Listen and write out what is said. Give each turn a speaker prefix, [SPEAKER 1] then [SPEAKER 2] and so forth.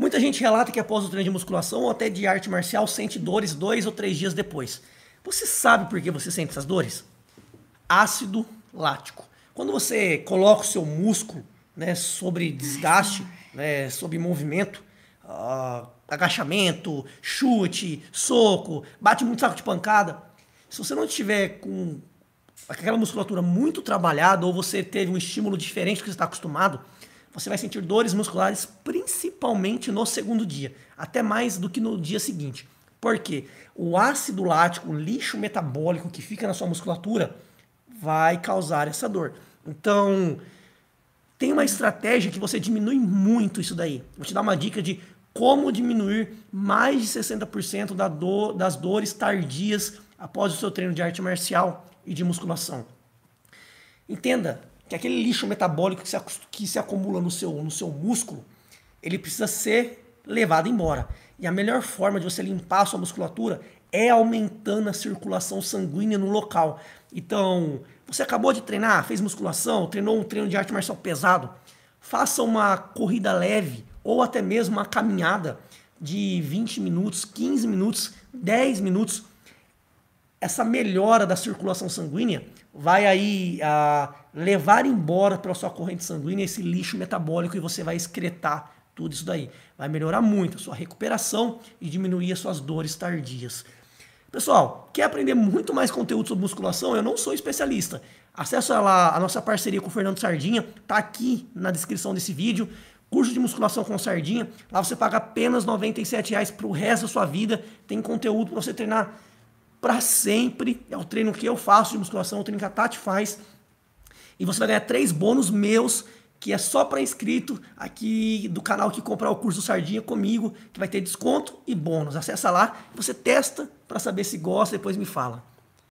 [SPEAKER 1] Muita gente relata que após o treino de musculação ou até de arte marcial sente dores dois ou três dias depois. Você sabe por que você sente essas dores? Ácido lático. Quando você coloca o seu músculo né, sobre desgaste, né, sobre movimento, uh, agachamento, chute, soco, bate muito saco de pancada, se você não estiver com aquela musculatura muito trabalhada ou você teve um estímulo diferente do que você está acostumado, você vai sentir dores musculares principalmente principalmente no segundo dia, até mais do que no dia seguinte. Porque o ácido lático, o lixo metabólico que fica na sua musculatura, vai causar essa dor. Então, tem uma estratégia que você diminui muito isso daí. Vou te dar uma dica de como diminuir mais de 60% da do, das dores tardias após o seu treino de arte marcial e de musculação. Entenda que aquele lixo metabólico que se, que se acumula no seu, no seu músculo, ele precisa ser levado embora. E a melhor forma de você limpar a sua musculatura é aumentando a circulação sanguínea no local. Então, você acabou de treinar, fez musculação, treinou um treino de arte marcial pesado, faça uma corrida leve ou até mesmo uma caminhada de 20 minutos, 15 minutos, 10 minutos. Essa melhora da circulação sanguínea vai aí a ah, levar embora pela sua corrente sanguínea esse lixo metabólico e você vai excretar tudo isso daí vai melhorar muito a sua recuperação e diminuir as suas dores tardias. Pessoal, quer aprender muito mais conteúdo sobre musculação? Eu não sou especialista. Acesse lá a nossa parceria com o Fernando Sardinha, tá aqui na descrição desse vídeo. Curso de musculação com Sardinha, lá você paga apenas R$ 97,00 para o resto da sua vida. Tem conteúdo para você treinar para sempre. É o treino que eu faço de musculação, o treino que a Tati faz. E você vai ganhar três bônus meus que é só para inscrito aqui do canal que comprar o curso Sardinha comigo, que vai ter desconto e bônus. Acessa lá, você testa para saber se gosta, depois me fala.